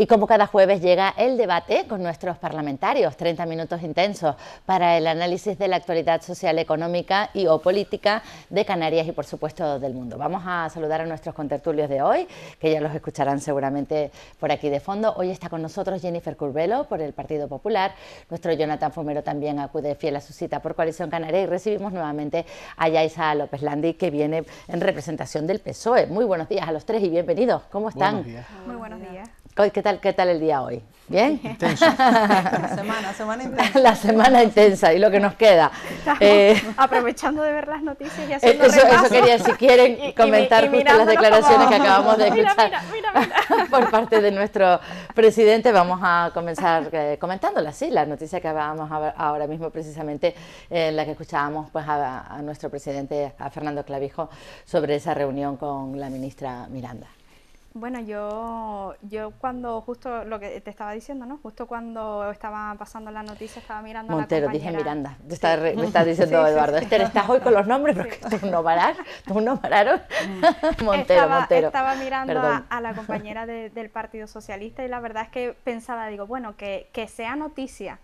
Y como cada jueves llega el debate con nuestros parlamentarios, 30 minutos intensos para el análisis de la actualidad social, económica y o política de Canarias y por supuesto del mundo. Vamos a saludar a nuestros contertulios de hoy, que ya los escucharán seguramente por aquí de fondo. Hoy está con nosotros Jennifer Curbelo por el Partido Popular, nuestro Jonathan Fomero también acude fiel a su cita por Coalición Canaria y recibimos nuevamente a Yaisa López Landi que viene en representación del PSOE. Muy buenos días a los tres y bienvenidos. ¿Cómo están? Muy buenos días. ¿Qué tal, ¿Qué tal el día hoy? ¿Bien? Intenso. semana, semana intensa. La semana intensa y lo que nos queda. Eh, aprovechando de ver las noticias y haciendo Eso, eso quería, si quieren comentar las declaraciones que acabamos de escuchar por parte de nuestro presidente, vamos a comenzar eh, comentándolas. sí, la noticia que acabamos ahora mismo precisamente, en la que escuchábamos pues, a nuestro presidente, a Fernando Clavijo, sobre esa reunión con la ministra Miranda. Bueno, yo, yo cuando justo lo que te estaba diciendo, ¿no? Justo cuando estaba pasando la noticia, estaba mirando a la compañera. dije Miranda, me estás diciendo Eduardo, estás hoy con los nombres tú no parás, tú no pararon. Montero, Montero. Estaba mirando a, la compañera del Partido Socialista y la verdad es que pensaba, digo, bueno, que, sea noticia,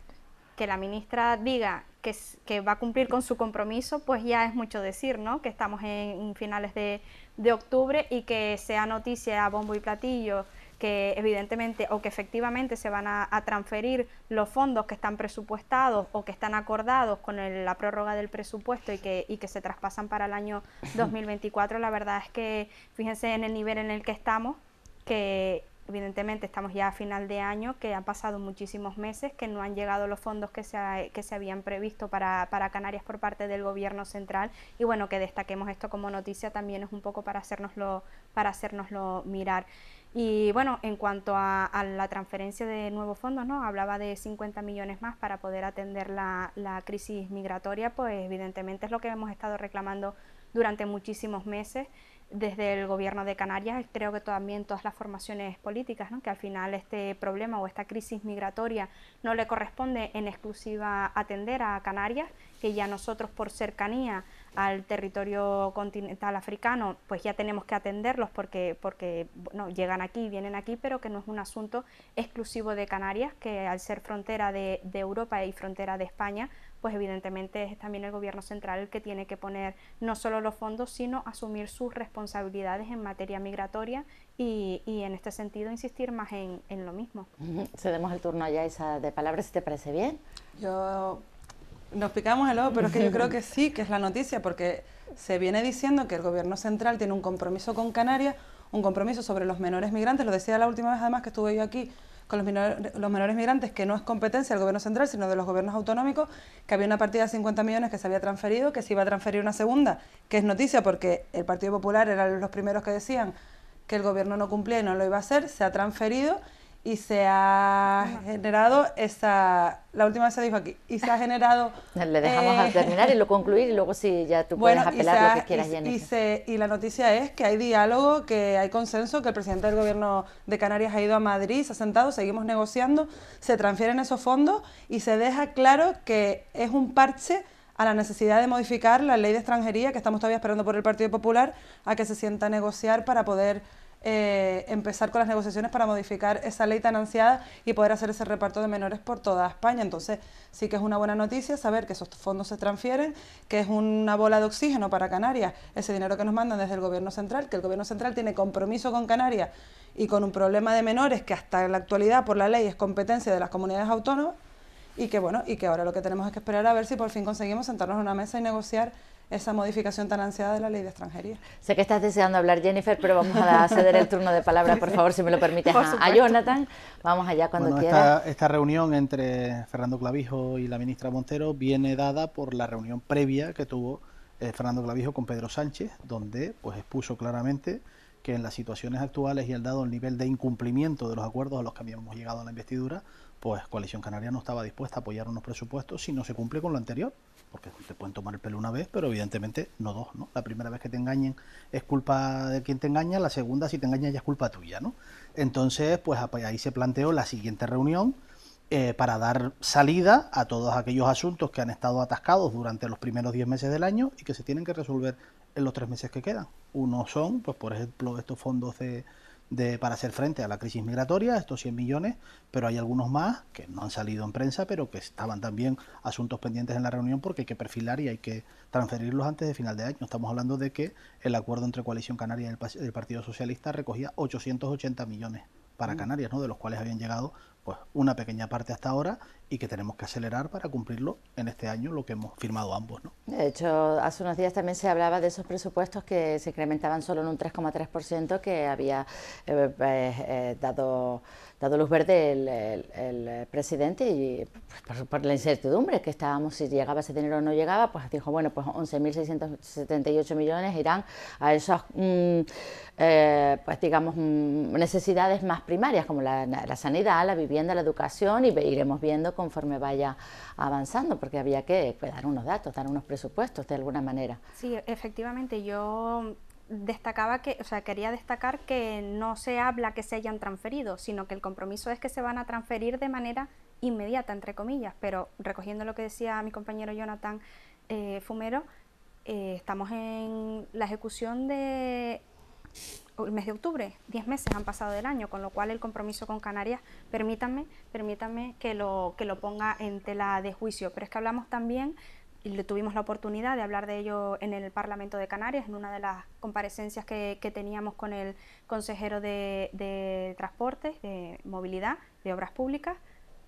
que la ministra diga que, que va a cumplir con su compromiso, pues ya es mucho decir, ¿no? Que estamos en finales de de octubre y que sea noticia a bombo y platillo que evidentemente o que efectivamente se van a, transferir los fondos que están presupuestados o que están acordados con la prórroga del presupuesto y que, y que se traspasan para el año 2024, la verdad es que fíjense en el nivel en el que estamos, que evidentemente estamos ya a final de año, que han pasado muchísimos meses, que no han llegado los fondos que se, que se habían previsto para, Canarias por parte del gobierno central y bueno, que destaquemos esto como noticia también es un poco para hacernoslo, para hacernoslo mirar. Y bueno, en cuanto a, la transferencia de nuevos fondos, ¿no? hablaba de 50 millones más para poder atender la crisis migratoria, pues evidentemente es lo que hemos estado reclamando durante muchísimos meses desde el gobierno de Canarias, creo que también todas las formaciones políticas, ¿no? que al final este problema o esta crisis migratoria no le corresponde en exclusiva atender a Canarias, que ya nosotros por cercanía al territorio continental africano, pues ya tenemos que atenderlos porque, porque no, llegan aquí, vienen aquí, pero que no es un asunto exclusivo de Canarias, que al ser frontera de Europa y frontera de España, pues evidentemente es también el gobierno central el que tiene que poner no solo los fondos, sino asumir sus responsabilidades en materia migratoria y, en este sentido insistir más en, lo mismo. Cedemos el turno allá esa de palabras, si te parece bien. Yo nos picamos el ojo, pero es que yo creo que sí, que es la noticia, porque se viene diciendo que el gobierno central tiene un compromiso con Canarias, un compromiso sobre los menores migrantes, lo decía la última vez además que estuve yo aquí, con los, menores migrantes, que no es competencia del gobierno central, sino de los gobiernos autonómicos, que había una partida de 50 millones que se había transferido, que se iba a transferir una segunda, que es noticia porque el Partido Popular de los primeros que decían que el gobierno no cumplía y no lo iba a hacer, se ha transferido y se ha generado esa la última vez se dijo aquí y se ha generado le dejamos eh, terminar y lo concluir y luego si ya tú puedes apelar lo que quieras y, la noticia es que hay diálogo que hay consenso que el presidente del gobierno de Canarias ha ido a Madrid se ha sentado seguimos negociando se transfieren esos fondos y se deja claro que es un parche a la necesidad de modificar la ley de extranjería que estamos todavía esperando por el Partido Popular a que se sienta a negociar para poder eh, empezar con las negociaciones para modificar esa ley tan ansiada y poder hacer ese reparto de menores por toda España. Entonces, sí que es una buena noticia saber que esos fondos se transfieren, que es una bola de oxígeno para Canarias, ese dinero que nos mandan desde el Gobierno Central, que el Gobierno Central tiene compromiso con Canarias y con un problema de menores que hasta la actualidad por la ley es competencia de las comunidades autónomas y que bueno, y que ahora lo que tenemos es que esperar a ver si por fin conseguimos sentarnos en una mesa y negociar esa modificación tan ansiada de la ley de extranjería. Sé que estás deseando hablar, Jennifer, pero vamos a ceder el turno de palabra, por favor, si me lo permites, a, Jonathan. Vamos allá cuando quieras. Esta, reunión entre Fernando Clavijo y la ministra Montero viene dada por la reunión previa que tuvo eh, Fernando Clavijo con Pedro Sánchez, donde pues expuso claramente que en las situaciones actuales y al dado el nivel de incumplimiento de los acuerdos a los que habíamos llegado a la investidura, pues Coalición Canaria no estaba dispuesta a apoyar unos presupuestos si no se cumple con lo anterior porque te pueden tomar el pelo una vez, pero evidentemente no dos, ¿no? La primera vez que te engañen es culpa de quien te engaña, la segunda si te engaña ya es culpa tuya, ¿no? Entonces, pues, ah, pues ahí se planteó la siguiente reunión eh, para dar salida a todos aquellos asuntos que han estado atascados durante los primeros 10 meses del año y que se tienen que resolver en los tres meses que quedan. Uno son, pues por ejemplo, estos fondos de de, para hacer frente a la crisis migratoria, estos 100 millones, pero hay algunos más que no han salido en prensa, pero que estaban también asuntos pendientes en la reunión porque hay que perfilar y hay que transferirlos antes de final de año. Estamos hablando de que el acuerdo entre Coalición Canaria y el, Partido Socialista recogía 880 millones para mm. Canarias, ¿no? de los cuales habían llegado pues una pequeña parte hasta ahora y que tenemos que acelerar para cumplirlo en este año, lo que hemos firmado ambos. ¿no? De hecho, hace unos días también se hablaba de esos presupuestos que se incrementaban solo en un 3,3% que había eh, pues, eh, dado, dado luz verde el, presidente y pues, por, la incertidumbre que estábamos, si llegaba ese dinero o no llegaba, pues dijo, bueno, pues 11.678 millones irán a esas, mm, eh, pues digamos, mm, necesidades más primarias como la sanidad, la vivienda, viendo la educación y iremos viendo conforme vaya avanzando, porque había que pues, dar unos datos, dar unos presupuestos de alguna manera. Sí, efectivamente, yo destacaba que, o sea, quería destacar que no se habla que se hayan transferido, sino que el compromiso es que se van a transferir de manera inmediata, entre comillas, pero recogiendo lo que decía mi compañero Jonathan eh, Fumero, eh, estamos en la ejecución de el mes de octubre, 10 meses han pasado del año, con lo cual el compromiso con Canarias, permítanme, permítanme que lo, que lo ponga en tela de juicio. Pero es que hablamos también, y tuvimos la oportunidad de hablar de ello en el Parlamento de Canarias, en una de las comparecencias que, teníamos con el consejero de, de Transportes, de Movilidad, de Obras Públicas,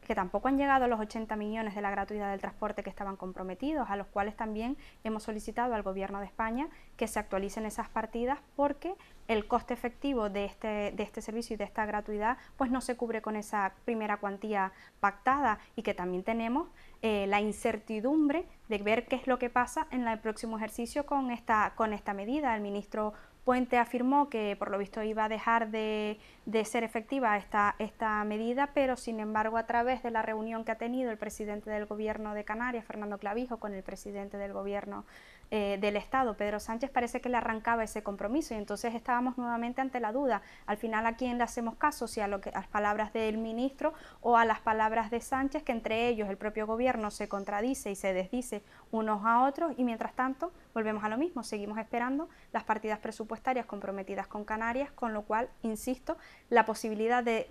que tampoco han llegado a los 80 millones de la gratuidad del transporte que estaban comprometidos, a los cuales también hemos solicitado al Gobierno de España que se actualicen esas partidas porque el coste efectivo de este, de este servicio y de esta gratuidad pues no se cubre con esa primera cuantía pactada y que también tenemos eh, la incertidumbre de ver qué es lo que pasa en el próximo ejercicio con esta, con esta medida. El ministro Puente afirmó que por lo visto iba a dejar de, de, ser efectiva esta, esta medida, pero sin embargo a través de la reunión que ha tenido el presidente del gobierno de Canarias, Fernando Clavijo, con el presidente del gobierno eh, del Estado. Pedro Sánchez parece que le arrancaba ese compromiso y entonces estábamos nuevamente ante la duda. Al final, ¿a quién le hacemos caso? Si a, lo que, a las palabras del ministro o a las palabras de Sánchez, que entre ellos el propio gobierno se contradice y se desdice unos a otros y mientras tanto Volvemos a lo mismo, seguimos esperando las partidas presupuestarias comprometidas con Canarias, con lo cual, insisto, la posibilidad de,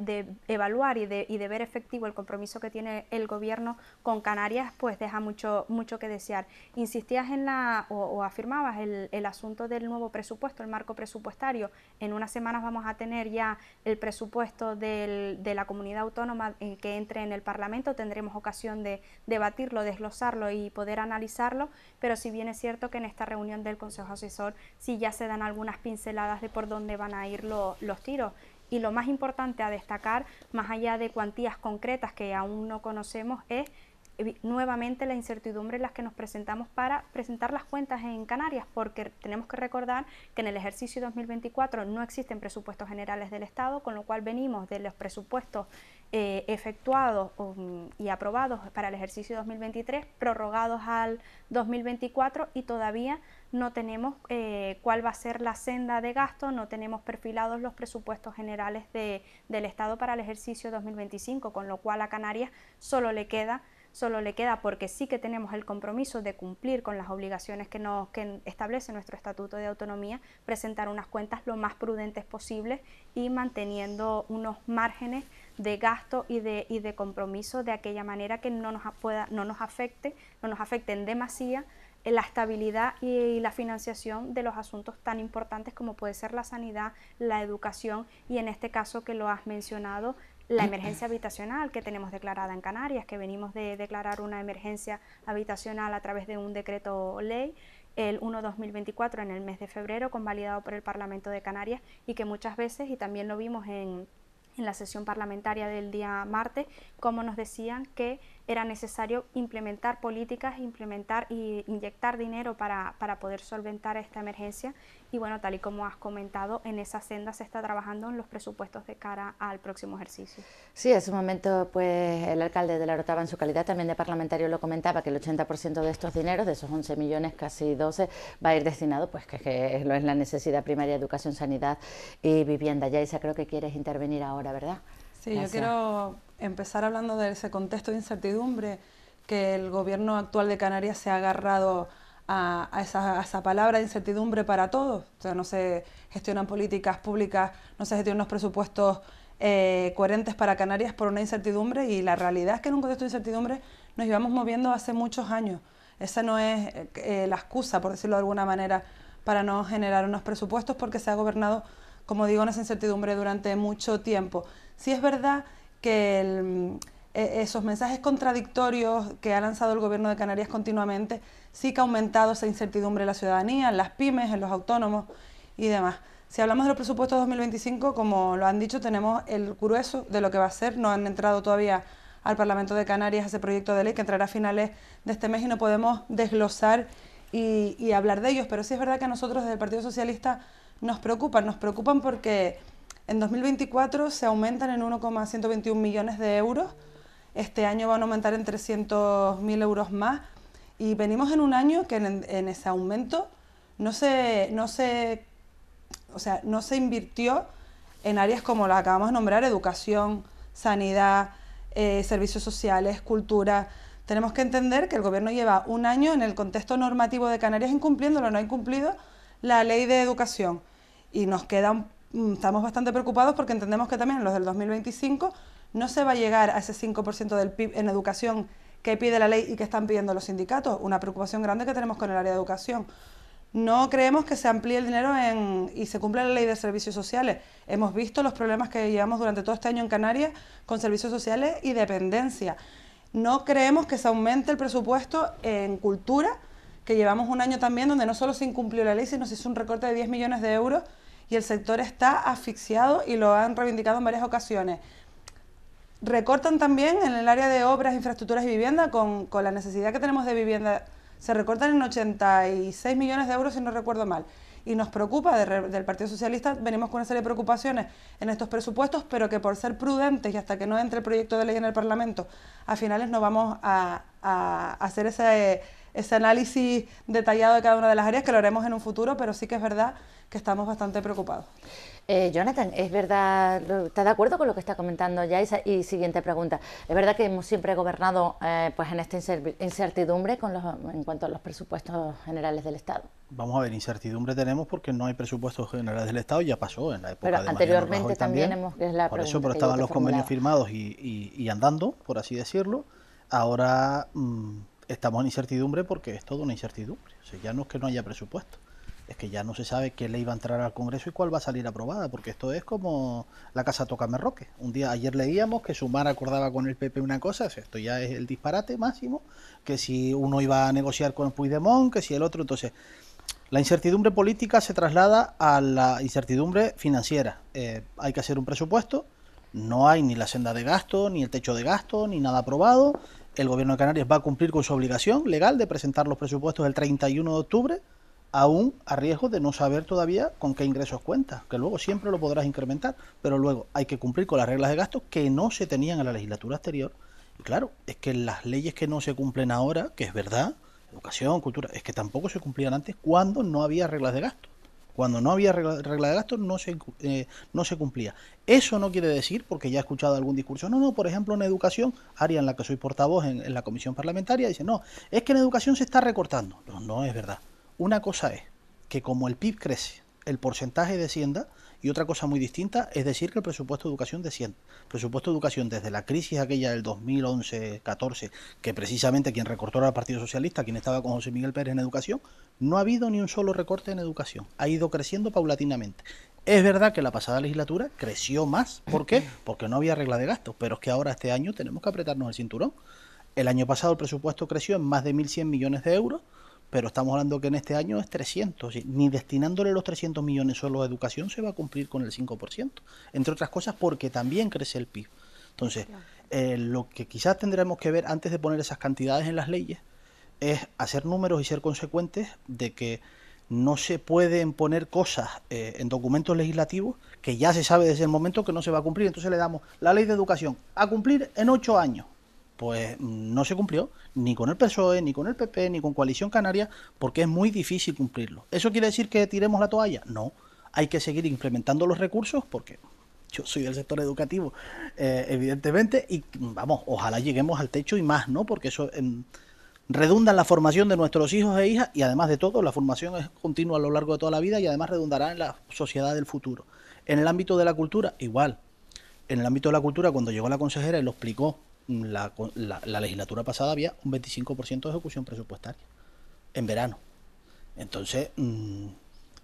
evaluar y de, ver efectivo el compromiso que tiene el gobierno con Canarias, pues deja mucho, mucho que desear. Insistías en la, o, afirmabas el, asunto del nuevo presupuesto, el marco presupuestario. En unas semanas vamos a tener ya el presupuesto de la comunidad autónoma eh, que entre en el Parlamento, tendremos ocasión de debatirlo, desglosarlo y poder analizarlo, pero si bien es cierto que en este esta reunión del Consejo Asesor si ya se dan algunas pinceladas de por dónde van a ir los tiros. Y lo más importante a destacar, más allá de cuantías concretas que aún no conocemos, es eh, nuevamente la incertidumbre en las que nos presentamos para presentar las cuentas en Canarias, porque tenemos que recordar que en el ejercicio 2024 no existen presupuestos generales del Estado, con lo cual venimos de los presupuestos eh, efectuados um, y aprobados para el ejercicio 2023, prorrogados al 2024 y todavía no tenemos eh, cuál va a ser la senda de gasto, no tenemos perfilados los presupuestos generales de, del Estado para el ejercicio 2025, con lo cual a Canarias solo le queda solo le queda porque sí que tenemos el compromiso de cumplir con las obligaciones que nos que establece nuestro Estatuto de Autonomía, presentar unas cuentas lo más prudentes posibles y manteniendo unos márgenes de gasto y de, y de compromiso de aquella manera que no nos, pueda, no nos afecte, no nos afecte en demasía en eh, la estabilidad y, la financiación de los asuntos tan importantes como puede ser la sanidad, la educación y en este caso que lo has mencionado, la emergencia habitacional que tenemos declarada en Canarias, que venimos de declarar una emergencia habitacional a través de un decreto ley el 1-2024 en el mes de febrero, convalidado por el Parlamento de Canarias y que muchas veces, y también lo vimos en en la sesión parlamentaria del día martes, como nos decían que era necesario implementar políticas, implementar e inyectar dinero para, para, poder solventar esta emergencia. Y bueno, tal y como has comentado, en esa senda se está trabajando en los presupuestos de cara al próximo ejercicio. Sí, en su momento pues el alcalde de La Rotava, en su calidad también de parlamentario lo comentaba que el 80% de estos dineros, de esos 11 millones, casi 12, va a ir destinado pues que, lo es la necesidad primaria, educación, sanidad y vivienda. Yaisa, creo que quieres intervenir ahora, ¿verdad? Sí, yo quiero empezar hablando de ese contexto de incertidumbre que el gobierno actual de Canarias se ha agarrado a, esa, palabra de incertidumbre para todos. O sea, no se gestionan políticas públicas, no se gestionan los presupuestos eh, coherentes para Canarias por una incertidumbre y la realidad es que en un contexto de incertidumbre nos llevamos moviendo hace muchos años. Esa no es eh, la excusa, por decirlo de alguna manera, para no generar unos presupuestos porque se ha gobernado, como digo, una incertidumbre durante mucho tiempo. Si es verdad que e, esos mensajes contradictorios que ha lanzado el gobierno de Canarias continuamente sí que ha aumentado esa incertidumbre en la ciudadanía, en las pymes, en los autónomos y demás. Si hablamos de los presupuestos 2025, como lo han dicho, tenemos el grueso de lo que va a ser. No han entrado todavía al Parlamento de Canarias ese proyecto de ley que entrará a finales de este mes y no podemos desglosar y, y hablar de ellos. Pero sí es verdad que a nosotros desde el Partido Socialista nos preocupan, nos preocupan porque en 2024 se aumentan en 1,121 millones de euros. Este año van a aumentar en 300.000 euros más. Y venimos en un año que en, ese aumento no se, no, o sea, no se invirtió en áreas como las acabamos de nombrar, educación, sanidad, eh, servicios sociales, cultura. Tenemos que entender que el Gobierno lleva un año en el contexto normativo de Canarias incumpliéndolo, no ha incumplido la ley de educación. Y nos queda un Mm, estamos bastante preocupados porque entendemos que también en los del 2025 no se va a llegar a ese 5% del PIB en educación que pide la ley y que están pidiendo los sindicatos, una preocupación grande que tenemos con el área de educación. No creemos que se amplíe el dinero en, y se cumpla la ley de servicios sociales. Hemos visto los problemas que llevamos durante todo este año en Canarias con servicios sociales y dependencia. No creemos que se aumente el presupuesto en cultura, que llevamos un año también donde no solo se incumplió la ley, sino se hizo un recorte de 10 millones de euros y el sector está asfixiado y lo han reivindicado en varias ocasiones. Recortan también en el área de obras, infraestructuras y vivienda, con, la necesidad que tenemos de vivienda, se recortan en 86 millones de euros, si no recuerdo mal. Y nos preocupa, del Partido Socialista, venimos con una serie de preocupaciones en estos presupuestos, pero que por ser prudentes y hasta que no entre el proyecto de ley en el Parlamento, a finales no vamos a hacer ese ese análisis detallado de cada una de las áreas, que lo haremos en un futuro, pero sí que es verdad que estamos bastante preocupados. Eh, Jonathan, es verdad, ¿estás de acuerdo con lo que está comentando ya? Y, siguiente pregunta. Es verdad que hemos siempre gobernado eh, pues en esta incertidumbre con los, en cuanto a los presupuestos generales del Estado. Vamos a ver, incertidumbre tenemos porque no hay presupuestos generales del Estado, ya pasó en la época de anteriormente Pero también, también, hemos que es la Por eso, pero estaban los convenios firmados y, y, andando, por así decirlo. Ahora mm, estamos en incertidumbre porque es toda una incertidumbre. O sea, ya no es que no haya presupuesto, es que ya no se sabe qué ley va a entrar al Congreso y cuál va a salir aprobada, porque esto es como la casa toca Merroque... Un día ayer leíamos que Sumar acordaba con el PP una cosa, esto ya es el disparate máximo, que si uno iba a negociar con Puigdemont, que si el otro, entonces la incertidumbre política se traslada a la incertidumbre financiera. Eh, hay que hacer un presupuesto, no hay ni la senda de gasto, ni el techo de gasto, ni nada aprobado el Gobierno de Canarias va a cumplir con su obligación legal de presentar los presupuestos el 31 de octubre, aún a riesgo de no saber todavía con qué ingresos cuenta, que luego siempre lo podrás incrementar, pero luego hay que cumplir con las reglas de gasto que no se tenían en la legislatura anterior. Y claro, es que las leyes que no se cumplen ahora, que es verdad, educación, cultura, es que tampoco se cumplían antes cuando no había reglas de gasto. Cuando no había regla, de gastos no se, eh, no se cumplía. Eso no quiere decir, porque ya he escuchado algún discurso, no, no, por ejemplo en educación, área en la que soy portavoz en, la comisión parlamentaria, dice, no, es que en educación se está recortando. No, no es verdad. Una cosa es que como el PIB crece, el porcentaje descienda, y otra cosa muy distinta es decir que el presupuesto de educación desciende. El presupuesto de educación desde la crisis aquella del 2011-14, que precisamente quien recortó era el Partido Socialista, quien estaba con José Miguel Pérez en educación, no ha habido ni un solo recorte en educación. Ha ido creciendo paulatinamente. Es verdad que la pasada legislatura creció más. ¿Por qué? Porque no había regla de gastos. Pero es que ahora este año tenemos que apretarnos el cinturón. El año pasado el presupuesto creció en más de 1.100 millones de euros pero estamos hablando que en este año es 300, ni destinándole los 300 millones solo a educación se va a cumplir con el 5%, entre otras cosas porque también crece el PIB. Entonces, eh, lo que quizás tendremos que ver antes de poner esas cantidades en las leyes es hacer números y ser consecuentes de que no se pueden poner cosas eh, en documentos legislativos que ya se sabe desde el momento que no se va a cumplir. Entonces le damos la ley de educación a cumplir en ocho años pues no se cumplió ni con el PSOE, ni con el PP, ni con Coalición Canaria, porque es muy difícil cumplirlo. ¿Eso quiere decir que tiremos la toalla? No, hay que seguir implementando los recursos porque yo soy del sector educativo, eh, evidentemente, y vamos, ojalá lleguemos al techo y más, ¿no? Porque eso em, redunda en la formación de nuestros hijos e hijas y además de todo, la formación es continua a lo largo de toda la vida y además redundará en la sociedad del futuro. En el ámbito de la cultura, igual. En el ámbito de la cultura, cuando llegó la consejera y lo explicó la, la, legislatura pasada había un 25% de ejecución presupuestaria en verano. Entonces, mm,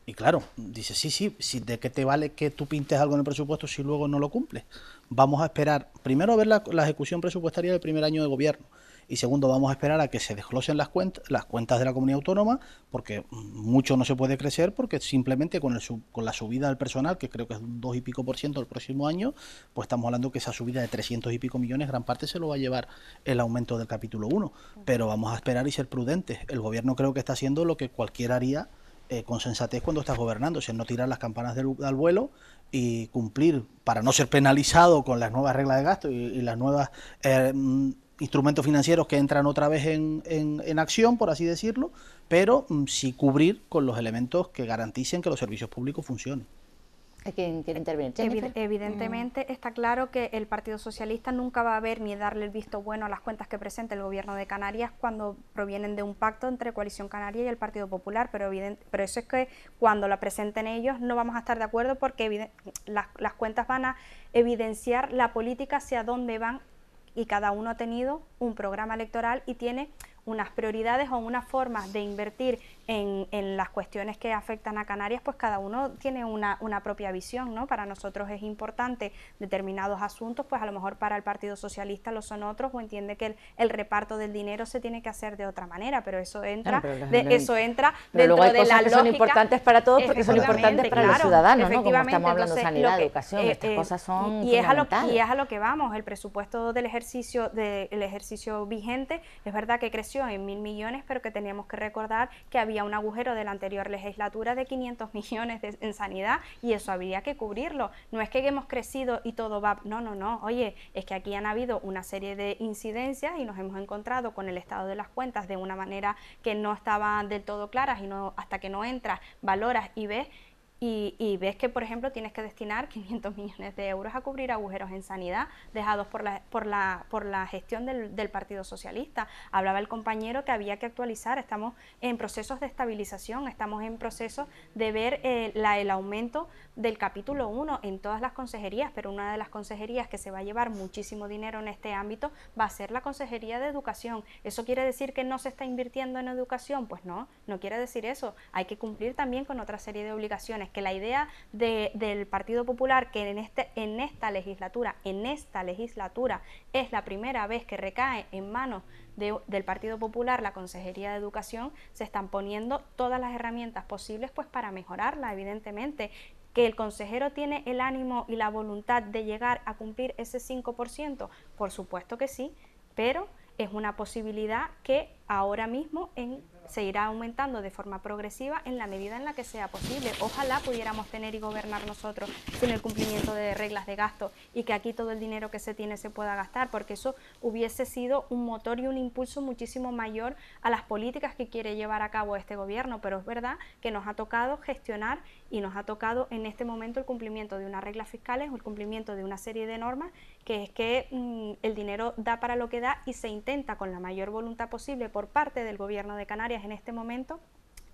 y claro, dice, sí, sí, sí, ¿de qué te vale que tú pintes algo en el presupuesto si luego no lo cumples? Vamos a esperar primero a ver la ejecución presupuestaria del primer año de gobierno y segundo, vamos a esperar a que se desglosen las, cuentas las cuentas de la comunidad autónoma, porque mucho no se puede crecer, porque simplemente con, la subida del personal, que creo que es un 2 y pico por ciento el próximo año, pues estamos hablando que esa subida de 300 y pico millones, gran parte se lo va a llevar el aumento del capítulo 1. Pero vamos a esperar y ser prudentes. El gobierno creo que está haciendo lo que cualquiera haría eh, con sensatez cuando estás gobernando, o sea, no tirar las campanas del, vuelo y cumplir para no ser penalizado con las nuevas reglas de gasto y, las nuevas eh, mm, instrumentos financieros que entran otra vez en, en, acción, por así decirlo, pero mm, sí cubrir con los elementos que garanticen que los servicios públicos funcionen. ¿Quién quiere intervenir? evidentemente está claro que el Partido Socialista nunca va a ver ni darle el visto bueno a las cuentas que presenta el Gobierno de Canarias cuando provienen de un pacto entre Coalición Canaria y el Partido Popular, pero, pero eso es que cuando la presenten ellos no vamos a estar de acuerdo porque las, las cuentas van a evidenciar la política hacia dónde van y cada uno ha tenido un programa electoral y tiene unas prioridades o unas formas de invertir en, las cuestiones que afectan a Canarias, pues cada uno tiene una, una, propia visión, ¿no? Para nosotros es importante determinados asuntos, pues a lo mejor para el Partido Socialista lo son otros, o entiende que el, reparto del dinero se tiene que hacer de otra manera, pero eso entra, de, eso entra dentro de la que son importantes para todos porque son importantes para los ciudadanos, ¿no? Como estamos hablando de sanidad, educación, eh, estas eh, cosas son y es, a lo, y es a lo que vamos, el presupuesto del ejercicio, del ejercicio vigente, es verdad que creció en mil millones, pero que teníamos que recordar que había había un agujero de la anterior legislatura de 500 millones en sanidad y eso habría que cubrirlo. No es que hemos crecido y todo va... No, no, no. Oye, es que aquí han habido una serie de incidencias y nos hemos encontrado con el estado de las cuentas de una manera que no estaba del todo clara y no hasta que no entras, valoras y ves y, ves que, por ejemplo, tienes que destinar 500 millones de euros a cubrir agujeros en sanidad dejados por la, por la, por la gestión del, Partido Socialista. Hablaba el compañero que había que actualizar, estamos en procesos de estabilización, estamos en proceso de ver eh, el aumento del capítulo 1 en todas las consejerías, pero una de las consejerías que se va a llevar muchísimo dinero en este ámbito va a ser la Consejería de Educación. ¿Eso quiere decir que no se está invirtiendo en educación? Pues no, no quiere decir eso. Hay que cumplir también con otra serie de obligaciones que la idea del Partido Popular, que en, este, en esta legislatura, en esta legislatura es la primera vez que recae en manos del Partido Popular la Consejería de Educación, se están poniendo todas las herramientas posibles pues para mejorarla, evidentemente que el consejero tiene el ánimo y la voluntad de llegar a cumplir ese 5%? Por supuesto que sí, pero es una posibilidad que ahora mismo en se irá aumentando de forma progresiva en la medida en la que sea posible. Ojalá pudiéramos tener y gobernar nosotros sin el cumplimiento de reglas de gasto y que aquí todo el dinero que se tiene se pueda gastar, porque eso hubiese sido un motor y un impulso muchísimo mayor a las políticas que quiere llevar a cabo este gobierno. Pero es verdad que nos ha tocado gestionar y nos ha tocado en este momento el cumplimiento de unas reglas fiscales o el cumplimiento de una serie de normas que es que mm, el dinero da para lo que da y se intenta con la mayor voluntad posible por parte del gobierno de Canarias en este momento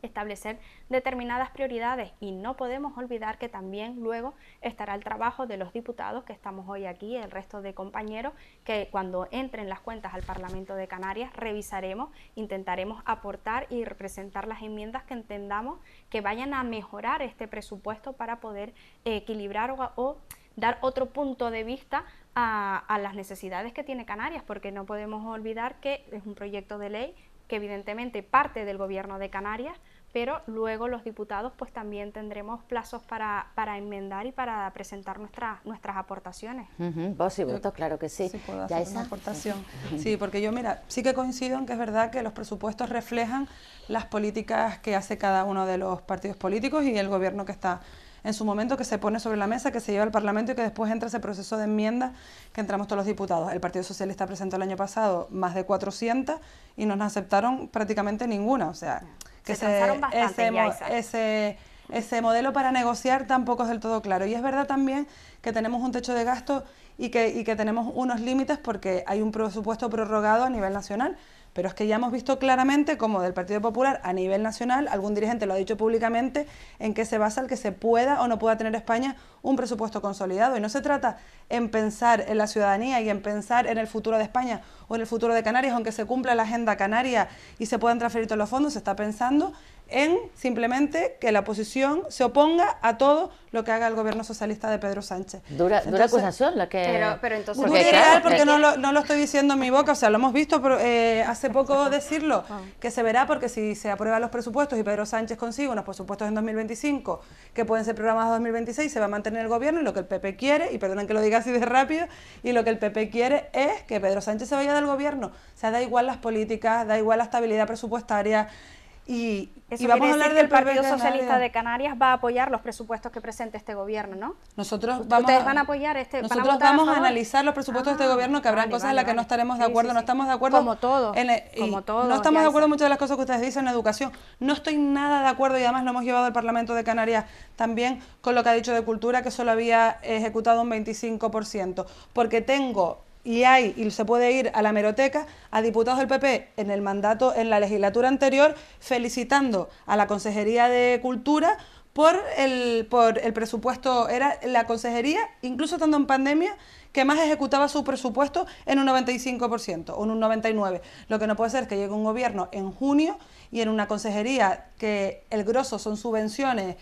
establecer determinadas prioridades y no podemos olvidar que también luego estará el trabajo de los diputados que estamos hoy aquí, el resto de compañeros que cuando entren las cuentas al Parlamento de Canarias revisaremos, intentaremos aportar y representar las enmiendas que entendamos que vayan a mejorar este presupuesto para poder equilibrar o dar otro punto de vista a, las necesidades que tiene Canarias, porque no podemos olvidar que es un proyecto de ley que evidentemente parte del gobierno de Canarias, pero luego los diputados pues también tendremos plazos para, para enmendar y para presentar nuestras nuestras aportaciones. Vos y claro que sí. sí puedo hacer esa? Una aportación. Sí, porque yo mira, sí que coincido en que es verdad que los presupuestos reflejan las políticas que hace cada uno de los partidos políticos y el gobierno que está en su momento que se pone sobre la mesa, que se lleva al Parlamento y que después entra ese proceso de enmienda que entramos todos los diputados. El Partido Socialista presentó el año pasado más de 400 y no nos aceptaron prácticamente ninguna. O sea, que se ese, ese modelo para negociar tampoco es del todo claro. Y es verdad también que tenemos un techo de gasto y que, y que tenemos unos límites porque hay un presupuesto prorrogado a nivel nacional pero es que ya hemos visto claramente como del Partido Popular a nivel nacional, algún dirigente lo ha dicho públicamente, en qué se basa el que se pueda o no pueda tener España un presupuesto consolidado. Y no se trata en pensar en la ciudadanía y en pensar en el futuro de España o en el futuro de Canarias, aunque se cumpla la agenda canaria y se puedan transferir todos los fondos, se está pensando en simplemente que la oposición se oponga a todo lo que haga el gobierno socialista de Pedro Sánchez. Dura, acusación la que... Pero, entonces... Dura porque, porque no, lo, estoy diciendo en mi boca, o sea, lo hemos visto eh, hace poco decirlo, ah. que se verá porque si se aprueban los presupuestos y Pedro Sánchez consigue unos presupuestos en 2025 que pueden ser programados en 2026, se va a mantener el gobierno y lo que el PP quiere, y perdonen que lo diga así de rápido, y lo que el PP quiere es que Pedro Sánchez se vaya del gobierno. O sea, da igual las políticas, da igual la estabilidad presupuestaria, y, vamos a hablar del que el Partido Socialista de Canarias va a apoyar los presupuestos que presente este gobierno, ¿no? Nosotros vamos a, van a apoyar este. Nosotros vamos a, analizar los presupuestos de este ah, gobierno, que habrá cosas en las que no estaremos de acuerdo, no estamos de acuerdo. Como todos. como todos no estamos de acuerdo en muchas de las cosas que ustedes dicen en educación. No estoy nada de acuerdo y además lo hemos llevado al Parlamento de Canarias también con lo que ha dicho de cultura, que solo había ejecutado un 25%, porque tengo y hay y se puede ir a la meroteca a diputados del PP en el mandato en la legislatura anterior felicitando a la Consejería de Cultura por el por el presupuesto era la consejería incluso estando en pandemia que más ejecutaba su presupuesto en un 95% o en un 99%. Lo que no puede ser es que llegue un gobierno en junio y en una consejería que el grosso son subvenciones,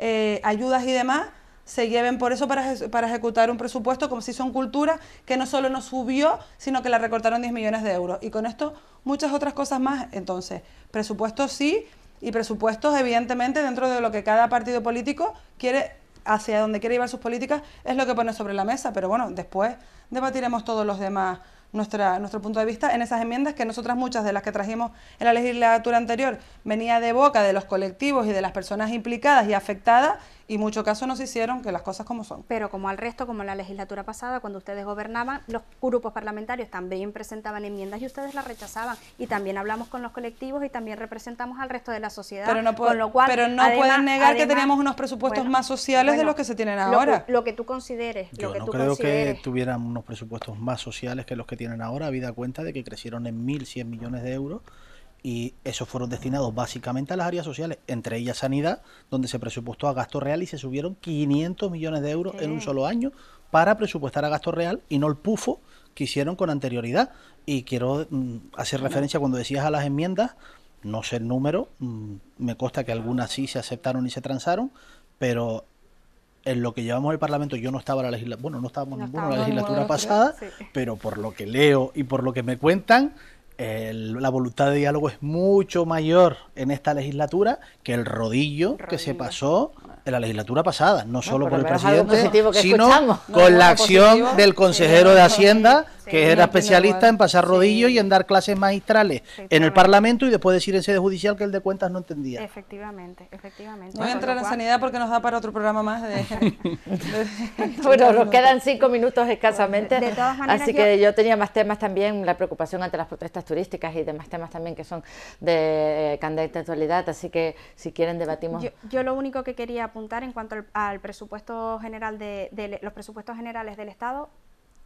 eh, ayudas y demás, se lleven por eso para, ejecutar un presupuesto como si son cultura que no solo no subió, sino que la recortaron 10 millones de euros. Y con esto muchas otras cosas más. Entonces, presupuestos sí y presupuestos evidentemente dentro de lo que cada partido político quiere, hacia donde quiere llevar sus políticas, es lo que pone sobre la mesa. Pero bueno, después debatiremos todos los demás. Nuestra, nuestro punto de vista en esas enmiendas que nosotras muchas de las que trajimos en la legislatura anterior venía de boca de los colectivos y de las personas implicadas y afectadas y mucho caso nos hicieron que las cosas como son. Pero como al resto, como en la legislatura pasada, cuando ustedes gobernaban, los grupos parlamentarios también presentaban enmiendas y ustedes las rechazaban. Y también hablamos con los colectivos y también representamos al resto de la sociedad. Pero no, lo cual, pero no pueden negar que teníamos unos presupuestos más sociales de los que se tienen ahora. Lo, que tú consideres. Yo lo que no creo que tuvieran unos presupuestos más sociales que los que tienen ahora, habida cuenta de que crecieron en 1.100 millones de euros y esos fueron destinados básicamente a las áreas sociales, entre ellas sanidad, donde se presupuestó a gasto real y se subieron 500 millones de euros en un solo año para presupuestar a gasto real y no el pufo que hicieron con anterioridad. Y quiero mm, hacer referencia cuando decías a las enmiendas, no sé el número, mm, me consta que algunas sí se aceptaron y se transaron, pero en lo que llevamos el Parlamento, yo no estaba en la legislatura, bueno, no estábamos en la legislatura pasada, pero por lo que leo y por lo que me cuentan, la voluntad de diálogo es mucho mayor en esta legislatura que el rodillo, que se pasó en la legislatura pasada, no, solo por el presidente, sino con la acción del consejero de Hacienda, que era especialista en pasar rodillo y en dar clases magistrales en el Parlamento y después decir en sede judicial que el de cuentas no entendía. Efectivamente, efectivamente. voy a entrar en sanidad porque nos da para otro programa más. bueno, nos quedan cinco minutos escasamente, así que yo tenía más temas también, la preocupación ante las protestas y demás temas también que son de eh, candente actualidad, así que si quieren debatimos. Yo, lo único que quería apuntar en cuanto al, presupuesto general de, los presupuestos generales del Estado,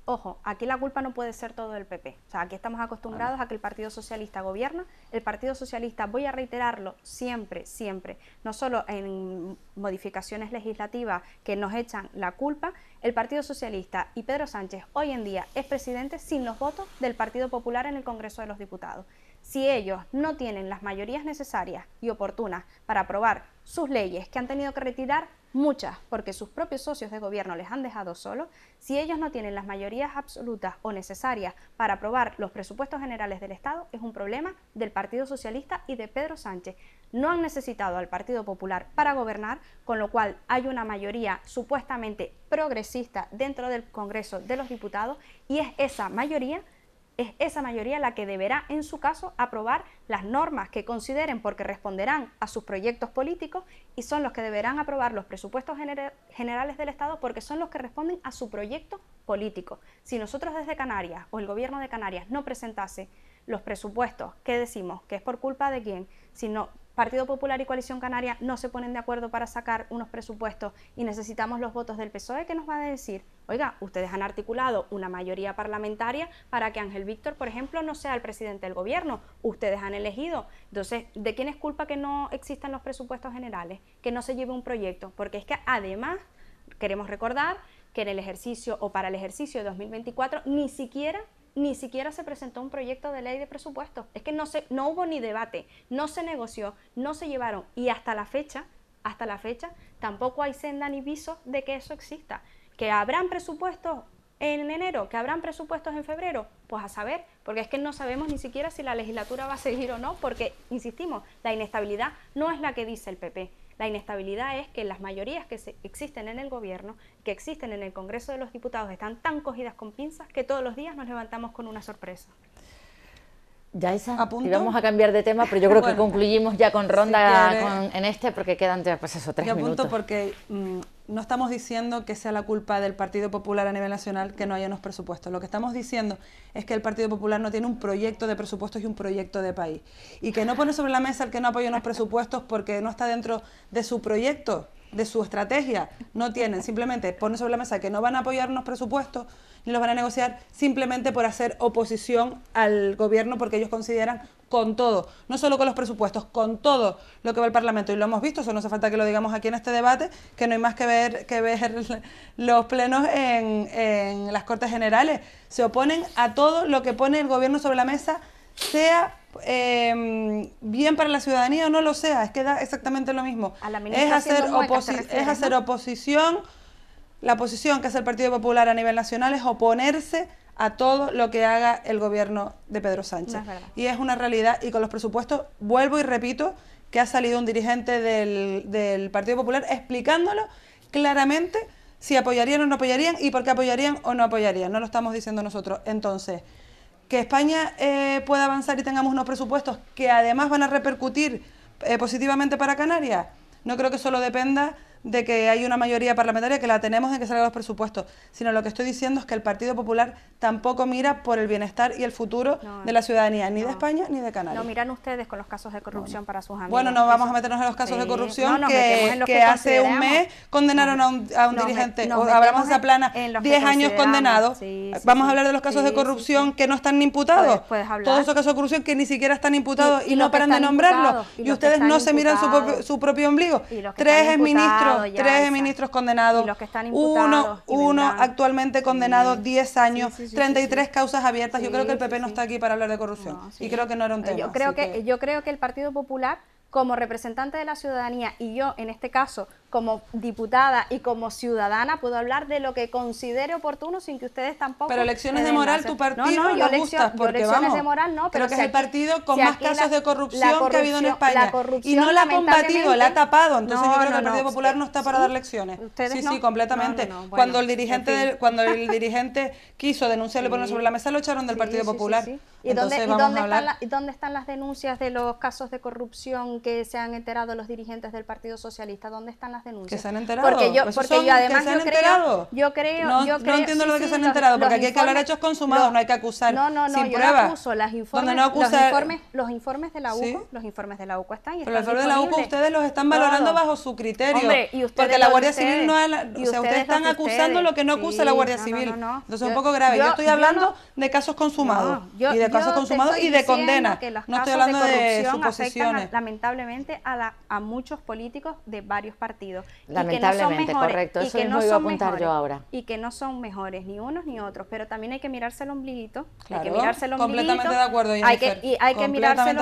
ojo, aquí la culpa no puede ser todo el PP. O sea, aquí estamos acostumbrados a que el Partido Socialista gobierna. El Partido Socialista, voy a reiterarlo siempre, siempre, no solo en modificaciones legislativas que nos echan la culpa, el Partido Socialista y Pedro Sánchez hoy en día es presidente sin los votos del Partido Popular en el Congreso de los Diputados. Si ellos no tienen las mayorías necesarias y oportunas para aprobar sus leyes que han tenido que retirar, muchas porque sus propios socios de gobierno les han dejado solos, si ellos no tienen las mayorías absolutas o necesarias para aprobar los presupuestos generales del Estado, es un problema del Partido Socialista y de Pedro Sánchez no han necesitado al Partido Popular para gobernar, con lo cual hay una mayoría supuestamente progresista dentro del Congreso de los Diputados y es esa mayoría es esa mayoría la que deberá, en su caso, aprobar las normas que consideren porque responderán a sus proyectos políticos y son los que deberán aprobar los presupuestos generales del Estado porque son los que responden a su proyecto político. Si nosotros desde Canarias o el gobierno de Canarias no presentase los presupuestos ¿qué decimos que es por culpa de quién, sino Partido Popular y Coalición Canaria no se ponen de acuerdo para sacar unos presupuestos y necesitamos los votos del PSOE, que nos va a decir? Oiga, ustedes han articulado una mayoría parlamentaria para que Ángel Víctor, por ejemplo, no sea el presidente del gobierno. Ustedes han elegido. Entonces, ¿de quién es culpa que no existan los presupuestos generales? Que no se lleve un proyecto. Porque es que además, queremos recordar que en el ejercicio o para el ejercicio de 2024 ni siquiera ni siquiera se presentó un proyecto de ley de presupuesto. Es que no, se, no hubo ni debate, no se negoció, no se llevaron y hasta la fecha, hasta la fecha, tampoco hay senda ni viso de que eso exista. Que habrán presupuestos en enero, que habrán presupuestos en febrero, pues a saber, porque es que no sabemos ni siquiera si la legislatura va a seguir o no, porque, insistimos, la inestabilidad no es la que dice el PP. La inestabilidad es que las mayorías que existen en el gobierno, que existen en el Congreso de los Diputados, están tan cogidas con pinzas que todos los días nos levantamos con una sorpresa. Ya esa, y vamos a cambiar de tema, pero yo creo que concluimos ya con ronda en este porque quedan pues esos tres minutos. porque mm, no estamos diciendo que sea la culpa del Partido Popular a nivel nacional que no haya unos presupuestos. Lo que estamos diciendo es que el Partido Popular no tiene un proyecto de presupuestos y un proyecto de país. Y que no pone sobre la mesa el que no apoya unos presupuestos porque no está dentro de su proyecto, de su estrategia. No tienen. Simplemente pone sobre la mesa que no van a apoyar unos presupuestos ni los van a negociar simplemente por hacer oposición al gobierno porque ellos consideran con todo, no solo con los presupuestos, con todo lo que va el Parlamento. Y lo hemos visto, eso no hace falta que lo digamos aquí en este debate, que no hay más que ver, que ver los plenos en, las Cortes Generales. Se oponen a todo lo que pone el gobierno sobre la mesa, sea em, bien para la ciudadanía o no lo sea, es que da exactamente lo mismo. es hacer, es hacer oposición, la oposición que hace el Partido Popular a nivel nacional es oponerse a todo lo que haga el gobierno de Pedro Sánchez. y es una realidad. Y con los presupuestos, vuelvo y repito, que ha salido un dirigente del, Partido Popular explicándolo claramente si apoyarían o no apoyarían y por qué apoyarían o no apoyarían. No lo estamos diciendo nosotros. Entonces, que España eh, pueda avanzar y tengamos unos presupuestos que además van a repercutir eh, positivamente para Canarias, no creo que solo dependa de que hay una mayoría parlamentaria que la tenemos en que salgan los presupuestos, sino lo que estoy diciendo es que el Partido Popular tampoco mira por el bienestar y el futuro de la ciudadanía, ni de España ni de Canarias. No miran ustedes con los casos de corrupción para sus amigos. Bueno, no vamos a meternos en los casos de corrupción que, hace un mes condenaron a un, dirigente, hablamos de esa plana, 10 años condenado. vamos a hablar de los casos de corrupción que no están imputados. Todos esos casos de corrupción que ni siquiera están imputados y, no paran de nombrarlos. Y, ustedes no se miran su, propio, su propio ombligo. Tres ministros tres ministros condenados, los que están uno, uno actualmente condenado, 10 años, 33 causas abiertas. yo creo que el PP no está aquí para hablar de corrupción y creo que no era un tema. creo yo creo que el Partido Popular como representante de la ciudadanía y yo en este caso como diputada y como ciudadana puedo hablar de lo que considere oportuno sin que ustedes tampoco... Pero elecciones de moral tu partido no, no, yo no de moral no, pero que es el partido con más casos de corrupción, que ha habido en España y no la ha combatido, la ha tapado, entonces yo creo que el Partido Popular no está para dar lecciones. Sí, sí, completamente. cuando el dirigente cuando el dirigente quiso denunciarle y ponerlo sobre la mesa lo echaron del Partido Popular. ¿Y, entonces, dónde, Están ¿y dónde están las denuncias de los casos de corrupción que se han enterado los dirigentes del Partido Socialista? ¿Dónde están las que se han enterado. Porque yo, porque yo además que yo creo, yo creo, no, entiendo lo de que se han enterado, porque aquí hay que hablar de hechos consumados, no hay que acusar. No, no, no, sin prueba. No acuso, informes, no los informes, de la UCO, los informes de la UCO están y Pero los informes de la UCO ustedes los están valorando bajo su criterio. porque la Guardia Civil no, o sea, ustedes están acusando lo que no acusa la Guardia Civil. Entonces es un poco grave. Yo estoy hablando de casos consumados y de casos consumados y de condena. No estoy hablando de suposiciones. Lamentablemente a muchos políticos de varios partidos Lamentablemente, correcto. Eso y que no ahora. Y que no son mejores ni unos ni otros, pero también hay que mirarse el ombliguito. hay que mirarse el ombliguito. y mirarse el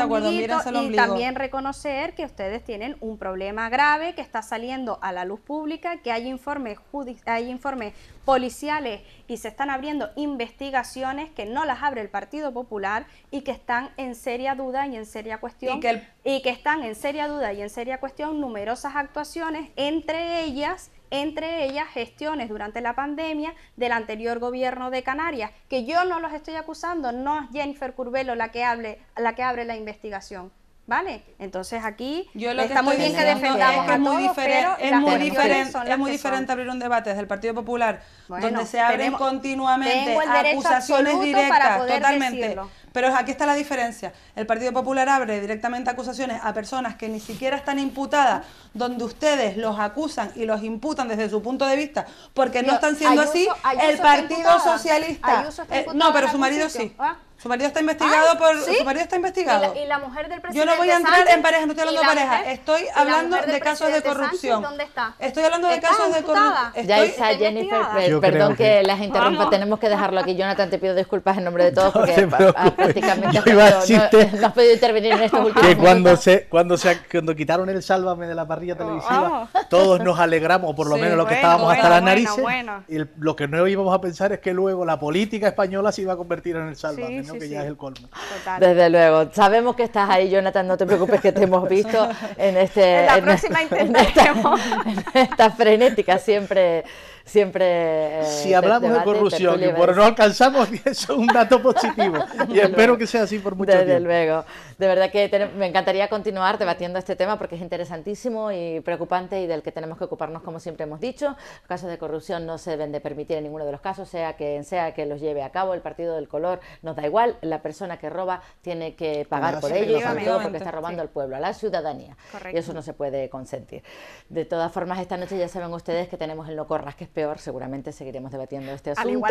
ombliguito y también reconocer que ustedes tienen un problema grave que está saliendo a la luz pública, que hay informes, hay informes policiales y se están abriendo investigaciones que no las abre el Partido Popular y que están en seria duda y en seria cuestión y que, están en seria duda y en seria cuestión numerosas actuaciones entre ellas entre ellas gestiones durante la pandemia del anterior gobierno de Canarias, que yo no los estoy acusando, no es Jennifer Curvelo la que, hable, la que abre la investigación, ¿Vale? Entonces aquí Yo lo está muy bien que defendamos es muy diferente, es muy diferente abrir un debate desde el Partido Popular, donde se abren continuamente acusaciones directas, totalmente. Pero aquí está la diferencia. El Partido Popular abre directamente acusaciones a personas que ni siquiera están imputadas, donde ustedes los acusan y los imputan desde su punto de vista, porque no están siendo así. el Partido Socialista. Eh, no, pero su marido sí. Ah. Su marido está investigado por. Su marido está investigado. Y la, mujer del presidente. Yo no voy a entrar en pareja, no estoy hablando de pareja. estoy hablando de casos de corrupción. ¿Dónde está? Estoy hablando de casos de corrupción. Ya está Jennifer, perdón que, las interrumpa, tenemos que dejarlo aquí. Jonathan, te pido disculpas en nombre de todos porque no prácticamente has no, has podido intervenir en estos últimos Que cuando se, cuando se cuando quitaron el sálvame de la parrilla televisiva, oh, oh. todos nos alegramos, o por lo menos lo que estábamos hasta las narices. ¿eh? y lo que no íbamos a pensar es que luego la política española se iba a convertir en el sálvame ya es Desde luego. Sabemos que estás ahí, Jonathan, no te preocupes que te hemos visto en este... en esta frenética siempre siempre... si eh, hablamos de corrupción y por no alcanzamos, es un dato positivo. y espero que sea así por mucho tiempo. luego. De verdad que me encantaría continuar debatiendo este tema porque es interesantísimo y preocupante y del que tenemos que ocuparnos, como siempre hemos dicho. Los casos de corrupción no se deben de permitir en ninguno de los casos, sea que sea que los lleve a cabo el partido del color, nos da igual. La persona que roba tiene que ah, pagar por ello, porque está robando al pueblo, a la ciudadanía. Y eso no se puede consentir. De todas formas, esta noche ya saben ustedes que tenemos el No Corras, que es peor, seguramente seguiremos debatiendo este asunto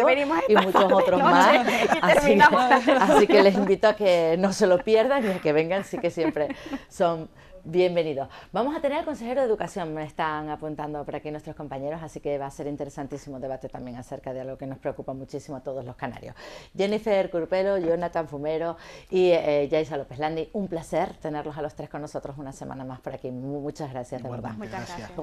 y muchos otros más. Así, que les invito a que no se lo pierdan y a que vengan, así que siempre son bienvenidos. Vamos a tener al consejero de educación, me están apuntando por aquí nuestros compañeros, así que va a ser interesantísimo debate también acerca de algo que nos preocupa muchísimo a todos los canarios. Jennifer Curpelo, Jonathan Fumero y Jaisa eh, López Landi, un placer tenerlos a los tres con nosotros una semana más por aquí. Muchas gracias, de verdad. Muchas gracias.